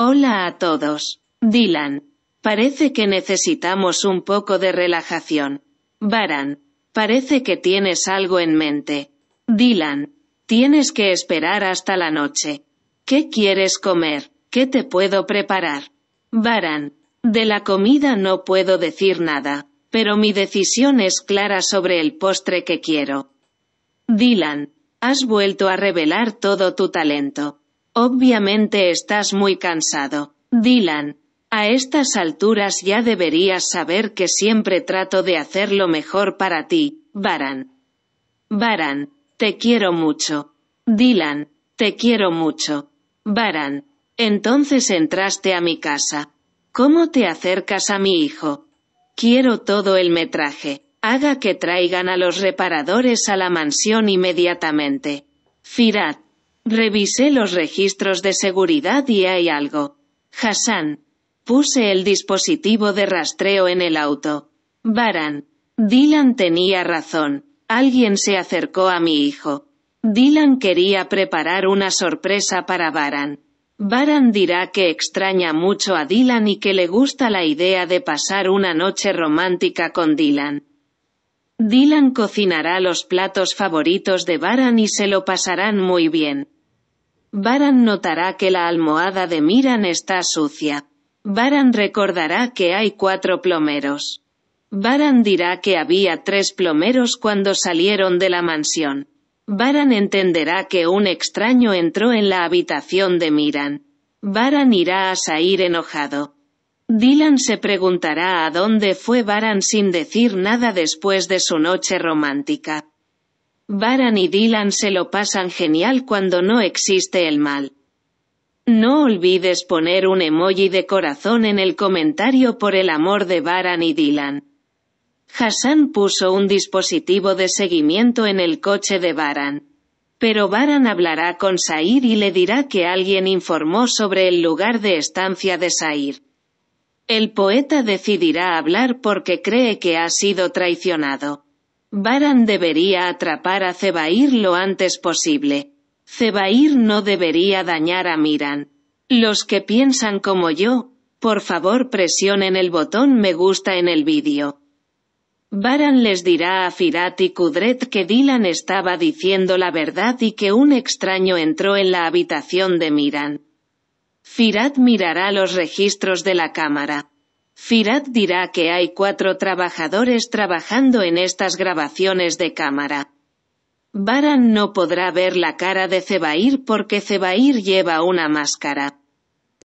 Hola a todos. Dylan. Parece que necesitamos un poco de relajación. Baran. Parece que tienes algo en mente. Dylan. Tienes que esperar hasta la noche. ¿Qué quieres comer? ¿Qué te puedo preparar? Baran. De la comida no puedo decir nada, pero mi decisión es clara sobre el postre que quiero. Dylan. Has vuelto a revelar todo tu talento. Obviamente estás muy cansado, Dylan. A estas alturas ya deberías saber que siempre trato de hacer lo mejor para ti, Baran. Baran, te quiero mucho. Dylan, te quiero mucho. Baran, entonces entraste a mi casa. ¿Cómo te acercas a mi hijo? Quiero todo el metraje. Haga que traigan a los reparadores a la mansión inmediatamente. Firat, Revisé los registros de seguridad y hay algo. Hassan. Puse el dispositivo de rastreo en el auto. Baran. Dylan tenía razón. Alguien se acercó a mi hijo. Dylan quería preparar una sorpresa para Baran. Baran dirá que extraña mucho a Dylan y que le gusta la idea de pasar una noche romántica con Dylan. Dylan cocinará los platos favoritos de Baran y se lo pasarán muy bien. Baran notará que la almohada de Miran está sucia. Baran recordará que hay cuatro plomeros. Baran dirá que había tres plomeros cuando salieron de la mansión. Baran entenderá que un extraño entró en la habitación de Miran. Baran irá a Sair enojado. Dylan se preguntará a dónde fue Baran sin decir nada después de su noche romántica. Baran y Dylan se lo pasan genial cuando no existe el mal. No olvides poner un emoji de corazón en el comentario por el amor de Baran y Dylan. Hassan puso un dispositivo de seguimiento en el coche de Baran. Pero Baran hablará con Sair y le dirá que alguien informó sobre el lugar de estancia de Sair. El poeta decidirá hablar porque cree que ha sido traicionado. Baran debería atrapar a Zebair lo antes posible. Zebair no debería dañar a Miran. Los que piensan como yo, por favor presionen el botón me gusta en el vídeo. Baran les dirá a Firat y Kudret que Dylan estaba diciendo la verdad y que un extraño entró en la habitación de Miran. Firat mirará los registros de la cámara. Firat dirá que hay cuatro trabajadores trabajando en estas grabaciones de cámara. Baran no podrá ver la cara de Cebair porque Zebair lleva una máscara.